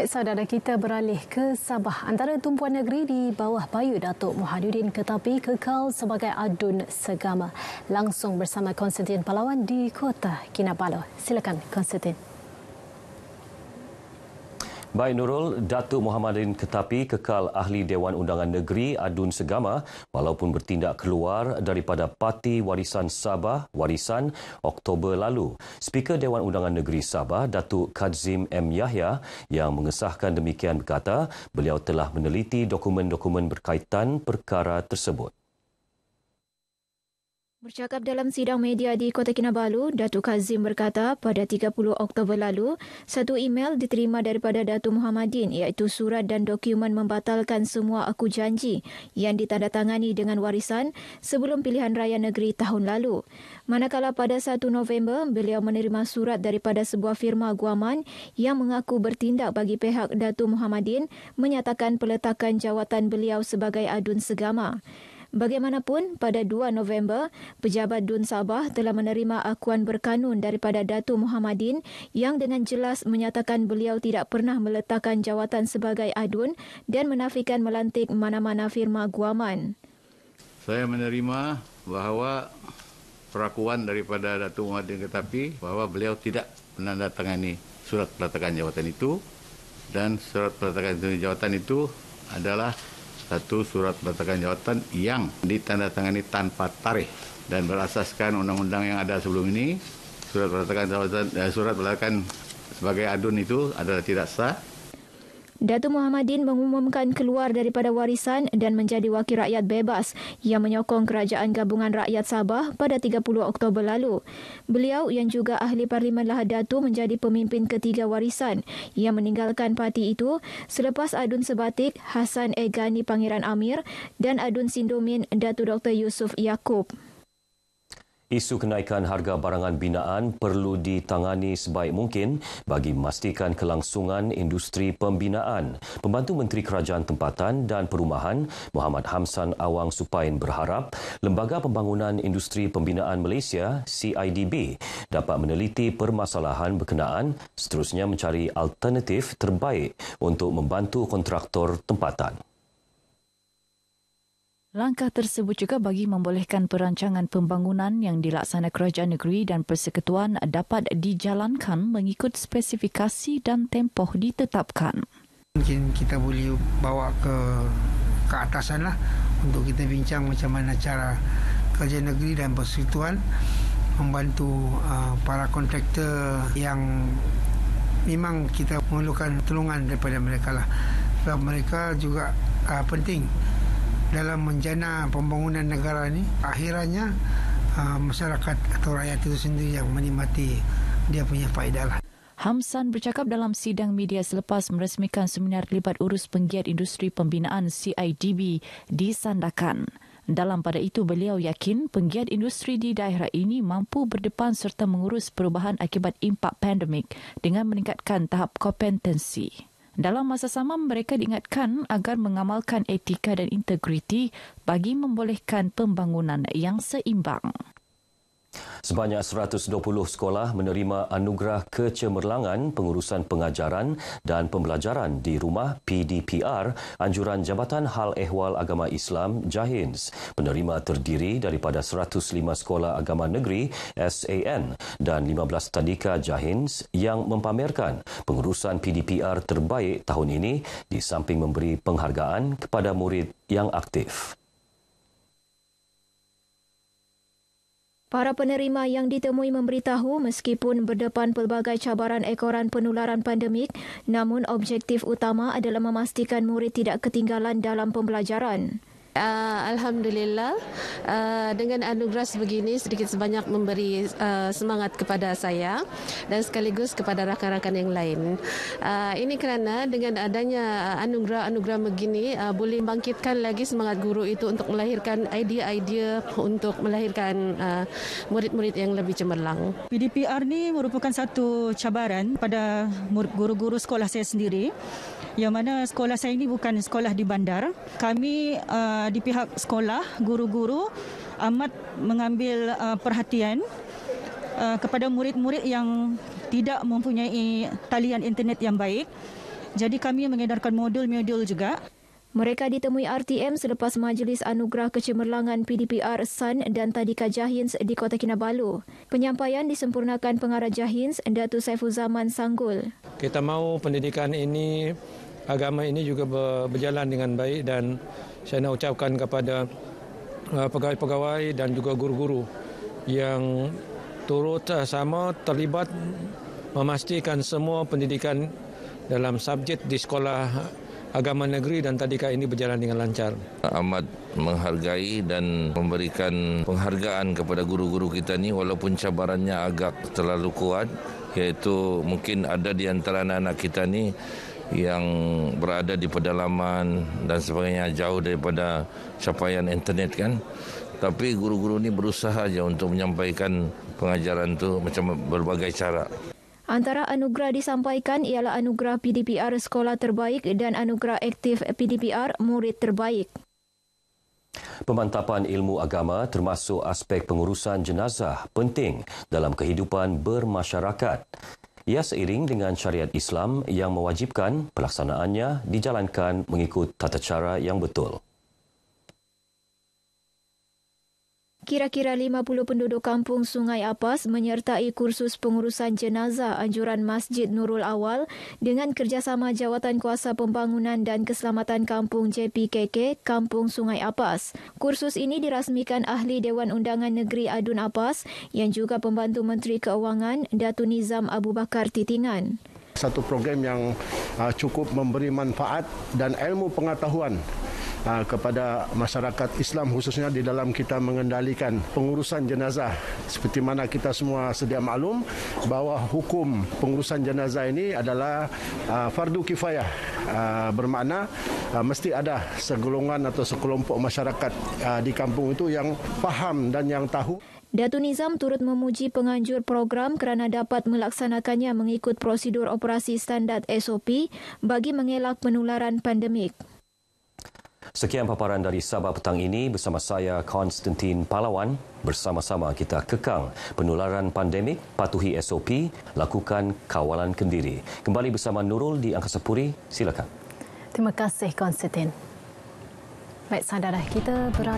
Taufik saudara kita beralih ke Sabah. Antara tumpuan negeri di bawah bayu Datuk Muhadudin Ketapi kekal sebagai adun segama. Langsung bersama Konstantin Palawan di Kota Kinabalu. Silakan Konstantin. Baik Nurul, Datuk Muhammadin Ketapi kekal ahli Dewan Undangan Negeri Adun Segama walaupun bertindak keluar daripada Parti Warisan Sabah Warisan Oktober lalu. Speaker Dewan Undangan Negeri Sabah, Datuk Kadzim M. Yahya yang mengesahkan demikian berkata beliau telah meneliti dokumen-dokumen berkaitan perkara tersebut. Bercakap dalam sidang media di Kota Kinabalu, Datuk Kazim berkata pada 30 Oktober lalu, satu email diterima daripada Datuk Muhammadin iaitu surat dan dokumen membatalkan semua aku janji yang ditandatangani dengan warisan sebelum pilihan raya negeri tahun lalu. Manakala pada 1 November, beliau menerima surat daripada sebuah firma guaman yang mengaku bertindak bagi pihak Datuk Muhammadin menyatakan peletakan jawatan beliau sebagai adun segama. Bagaimanapun, pada 2 November, Pejabat Dun Sabah telah menerima akuan berkanun daripada Datu Muhammadin yang dengan jelas menyatakan beliau tidak pernah meletakkan jawatan sebagai adun dan menafikan melantik mana-mana firma guaman. Saya menerima bahawa perakuan daripada Datu Muhammadin Ketapi bahawa beliau tidak menandatangani surat pelatakan jawatan itu dan surat pelatakan jawatan itu adalah satu surat batalkan jawatan yang ditandatangani tanpa tarikh dan berasaskan undang-undang yang ada sebelum ini surat batalkan jawatan eh, surat batalkan sebagai adun itu adalah tidak sah Datu Muhammadin mengumumkan keluar daripada warisan dan menjadi wakil rakyat bebas yang menyokong Kerajaan Gabungan Rakyat Sabah pada 30 Oktober lalu. Beliau yang juga ahli Parlimen Lahad Datu menjadi pemimpin ketiga warisan yang meninggalkan parti itu selepas Adun Sebatik Hasan Egani Pangeran Amir dan Adun Sindomin Datu Dr. Yusuf Yaakob. Isu kenaikan harga barangan binaan perlu ditangani sebaik mungkin bagi memastikan kelangsungan industri pembinaan. Pembantu Menteri Kerajaan Tempatan dan Perumahan, Muhammad Hamsan Awang Supain berharap Lembaga Pembangunan Industri Pembinaan Malaysia, CIDB, dapat meneliti permasalahan berkenaan seterusnya mencari alternatif terbaik untuk membantu kontraktor tempatan. Langkah tersebut juga bagi membolehkan perancangan pembangunan yang dilaksana kerajaan negeri dan persekutuan dapat dijalankan mengikut spesifikasi dan tempoh ditetapkan. Mungkin kita boleh bawa ke ke atasan lah untuk kita bincang macam mana cara kerajaan negeri dan persekutuan membantu uh, para kontraktor yang memang kita memerlukan tolongan daripada mereka lah. Sebab mereka juga uh, penting dalam menjana pembangunan negara ini, akhirnya ah, masyarakat atau rakyat itu sendiri yang menikmati dia punya faedah lah. Hamsan bercakap dalam sidang media selepas meresmikan seminar libat urus penggiat industri pembinaan CIDB di Sandakan. Dalam pada itu, beliau yakin penggiat industri di daerah ini mampu berdepan serta mengurus perubahan akibat impak pandemik dengan meningkatkan tahap kompetensi. Dalam masa sama, mereka diingatkan agar mengamalkan etika dan integriti bagi membolehkan pembangunan yang seimbang. Sebanyak 120 sekolah menerima anugerah kecemerlangan pengurusan pengajaran dan pembelajaran di rumah PDPR anjuran Jabatan Hal Ehwal Agama Islam Jahins. Penerima terdiri daripada 105 sekolah agama negeri SAN dan 15 tadika Jahins yang mempamerkan pengurusan PDPR terbaik tahun ini di samping memberi penghargaan kepada murid yang aktif. Para penerima yang ditemui memberitahu meskipun berdepan pelbagai cabaran ekoran penularan pandemik, namun objektif utama adalah memastikan murid tidak ketinggalan dalam pembelajaran. Uh, Alhamdulillah, uh, dengan anugerah sebegini sedikit sebanyak memberi uh, semangat kepada saya dan sekaligus kepada rakan-rakan yang lain. Uh, ini kerana dengan adanya anugerah-anugerah begini uh, boleh bangkitkan lagi semangat guru itu untuk melahirkan idea-idea untuk melahirkan uh, murid-murid yang lebih cemerlang. PDPR ini merupakan satu cabaran pada guru-guru sekolah saya sendiri yang mana sekolah saya ini bukan sekolah di bandar. Kami uh, di pihak sekolah, guru-guru amat mengambil uh, perhatian uh, kepada murid-murid yang tidak mempunyai talian internet yang baik. Jadi kami mengedarkan modul-modul juga. Mereka ditemui RTM selepas Majlis Anugerah Kecemerlangan PDPR Sun dan Tadika Jahins di Kota Kinabalu. Penyampaian disempurnakan pengarah Jahins, Datu Saifuzaman Sanggul. Kita mahu pendidikan ini, agama ini juga berjalan dengan baik dan saya nak ucapkan kepada uh, pegawai-pegawai dan juga guru-guru yang turut uh, sama terlibat memastikan semua pendidikan dalam subjek di sekolah agama negeri dan tadika ini berjalan dengan lancar. Amat menghargai dan memberikan penghargaan kepada guru-guru kita ini walaupun cabarannya agak terlalu kuat iaitu mungkin ada di antara anak-anak kita ini yang berada di pedalaman dan sebagainya jauh daripada capaian internet kan. Tapi guru-guru ini berusaha saja untuk menyampaikan pengajaran itu macam berbagai cara. Antara anugerah disampaikan ialah anugerah PDPR Sekolah Terbaik dan anugerah aktif PDPR Murid Terbaik. Pemantapan ilmu agama termasuk aspek pengurusan jenazah penting dalam kehidupan bermasyarakat. Ia seiring dengan syariat Islam yang mewajibkan pelaksanaannya dijalankan mengikut tata cara yang betul. kira-kira 50 penduduk kampung Sungai Apas menyertai kursus pengurusan jenazah anjuran Masjid Nurul Awal dengan kerjasama Jawatan Kuasa Pembangunan dan Keselamatan Kampung JPKK Kampung Sungai Apas. Kursus ini dirasmikan ahli Dewan Undangan Negeri Adun Apas yang juga pembantu Menteri Keuangan Datu Nizam Abu Bakar Titingan satu program yang uh, cukup memberi manfaat dan ilmu pengetahuan Ah, kepada masyarakat Islam khususnya di dalam kita mengendalikan pengurusan jenazah seperti mana kita semua sedia maklum bahawa hukum pengurusan jenazah ini adalah ah, fardu kifayah ah, bermakna mesti ada segolongan atau sekelompok masyarakat di kampung itu yang faham dan yang tahu Datu Nizam turut memuji penganjur program kerana dapat melaksanakannya mengikut prosedur operasi standar SOP bagi mengelak penularan pandemik. Sekian paparan dari Sabah petang ini bersama saya Konstantin Palawan. Bersama-sama kita kekang penularan pandemik, patuhi SOP, lakukan kawalan kendiri. Kembali bersama Nurul di Angkasa Puri, silakan. Terima kasih Konstantin. Baik saudara, kita beralih